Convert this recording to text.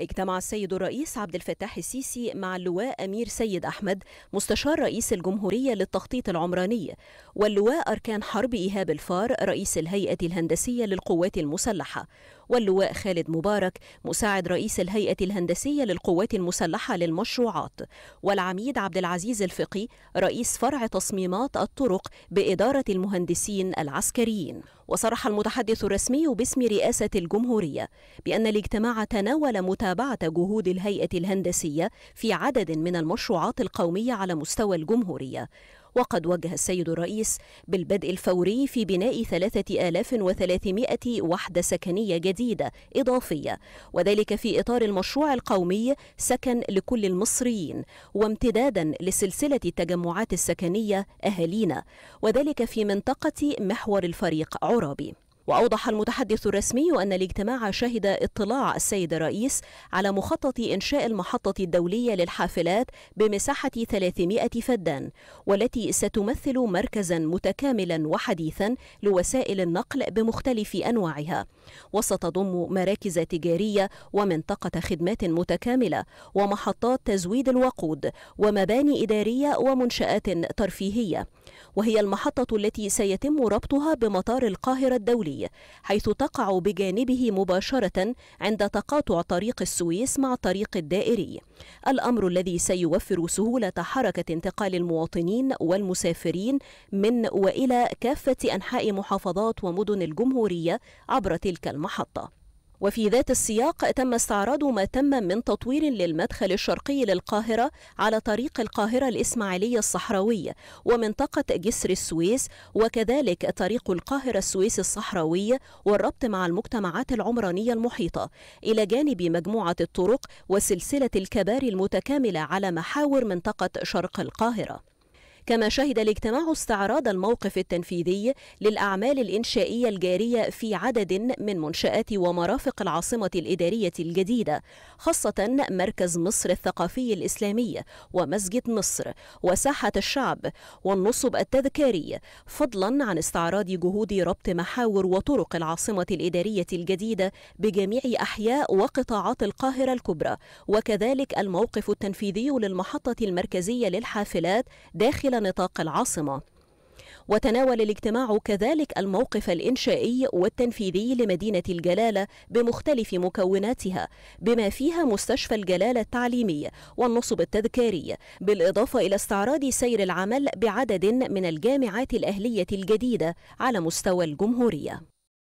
اجتمع السيد الرئيس عبد الفتاح السيسي مع اللواء أمير سيد أحمد مستشار رئيس الجمهورية للتخطيط العمراني واللواء أركان حرب إيهاب الفار رئيس الهيئة الهندسية للقوات المسلحة واللواء خالد مبارك مساعد رئيس الهيئة الهندسية للقوات المسلحة للمشروعات والعميد عبد العزيز الفقي رئيس فرع تصميمات الطرق بإدارة المهندسين العسكريين وصرح المتحدث الرسمي باسم رئاسة الجمهورية بأن الاجتماع تناول متابعة جهود الهيئة الهندسية في عدد من المشروعات القومية على مستوى الجمهورية وقد وجه السيد الرئيس بالبدء الفوري في بناء 3300 وحدة سكنية جديدة إضافية وذلك في إطار المشروع القومي سكن لكل المصريين وامتدادا لسلسلة التجمعات السكنية أهالينا وذلك في منطقة محور الفريق عرابي وأوضح المتحدث الرسمي أن الاجتماع شهد اطلاع السيد الرئيس على مخطط إنشاء المحطة الدولية للحافلات بمساحة 300 فدان والتي ستمثل مركزا متكاملا وحديثا لوسائل النقل بمختلف أنواعها وستضم مراكز تجارية ومنطقة خدمات متكاملة ومحطات تزويد الوقود ومباني إدارية ومنشآت ترفيهية وهي المحطة التي سيتم ربطها بمطار القاهرة الدولي حيث تقع بجانبه مباشرة عند تقاطع طريق السويس مع الطريق الدائري الأمر الذي سيوفر سهولة حركة انتقال المواطنين والمسافرين من وإلى كافة أنحاء محافظات ومدن الجمهورية عبر تلك المحطة وفي ذات السياق تم استعراض ما تم من تطوير للمدخل الشرقي للقاهرة على طريق القاهرة الإسماعيلية الصحراوية ومنطقة جسر السويس وكذلك طريق القاهرة السويس الصحراوية والربط مع المجتمعات العمرانية المحيطة إلى جانب مجموعة الطرق وسلسلة الكباري المتكاملة على محاور منطقة شرق القاهرة كما شهد الاجتماع استعراض الموقف التنفيذي للأعمال الإنشائية الجارية في عدد من منشآت ومرافق العاصمة الإدارية الجديدة خاصة مركز مصر الثقافي الإسلامي ومسجد مصر وساحة الشعب والنصب التذكاري فضلا عن استعراض جهود ربط محاور وطرق العاصمة الإدارية الجديدة بجميع أحياء وقطاعات القاهرة الكبرى وكذلك الموقف التنفيذي للمحطة المركزية للحافلات داخل داخل نطاق العاصمة وتناول الاجتماع كذلك الموقف الإنشائي والتنفيذي لمدينة الجلالة بمختلف مكوناتها بما فيها مستشفى الجلالة التعليمي والنصب التذكاري بالإضافة إلى استعراض سير العمل بعدد من الجامعات الأهلية الجديدة على مستوى الجمهورية